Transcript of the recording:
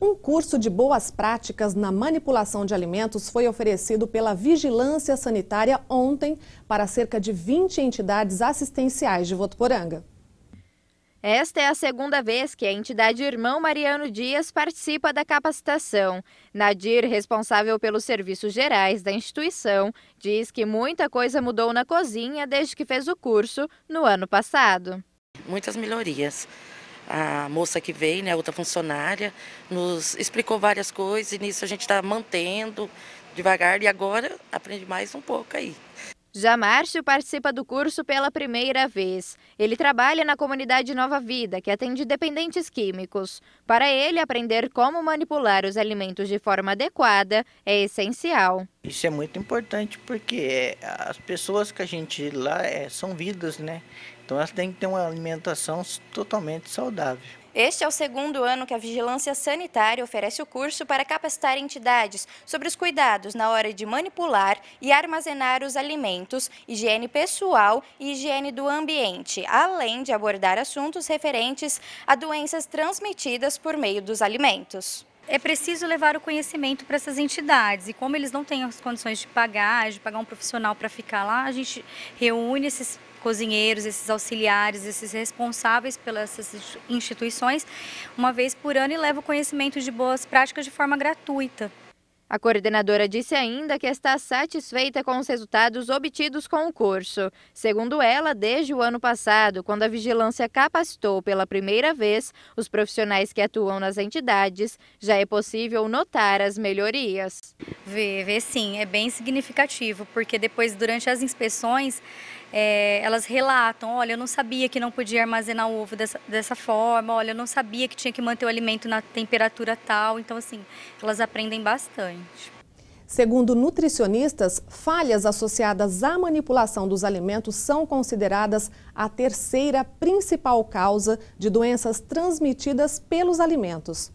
Um curso de boas práticas na manipulação de alimentos foi oferecido pela Vigilância Sanitária ontem para cerca de 20 entidades assistenciais de Votuporanga. Esta é a segunda vez que a entidade Irmão Mariano Dias participa da capacitação. Nadir, responsável pelos serviços gerais da instituição, diz que muita coisa mudou na cozinha desde que fez o curso no ano passado. Muitas melhorias a moça que veio, né, outra funcionária, nos explicou várias coisas e nisso a gente está mantendo devagar e agora aprende mais um pouco aí. Já Márcio participa do curso pela primeira vez. Ele trabalha na comunidade Nova Vida, que atende dependentes químicos. Para ele, aprender como manipular os alimentos de forma adequada é essencial. Isso é muito importante porque eh, as pessoas que a gente lá eh, são vidas, né? Então elas tem que ter uma alimentação totalmente saudável. Este é o segundo ano que a Vigilância Sanitária oferece o curso para capacitar entidades sobre os cuidados na hora de manipular e armazenar os alimentos, higiene pessoal e higiene do ambiente, além de abordar assuntos referentes a doenças transmitidas por meio dos alimentos é preciso levar o conhecimento para essas entidades. E como eles não têm as condições de pagar, de pagar um profissional para ficar lá, a gente reúne esses cozinheiros, esses auxiliares, esses responsáveis pelas instituições, uma vez por ano e leva o conhecimento de boas práticas de forma gratuita. A coordenadora disse ainda que está satisfeita com os resultados obtidos com o curso. Segundo ela, desde o ano passado, quando a vigilância capacitou pela primeira vez os profissionais que atuam nas entidades, já é possível notar as melhorias. Vê, vê sim, é bem significativo, porque depois, durante as inspeções, é, elas relatam, olha, eu não sabia que não podia armazenar o ovo dessa, dessa forma, olha, eu não sabia que tinha que manter o alimento na temperatura tal. Então, assim, elas aprendem bastante. Segundo nutricionistas, falhas associadas à manipulação dos alimentos são consideradas a terceira principal causa de doenças transmitidas pelos alimentos.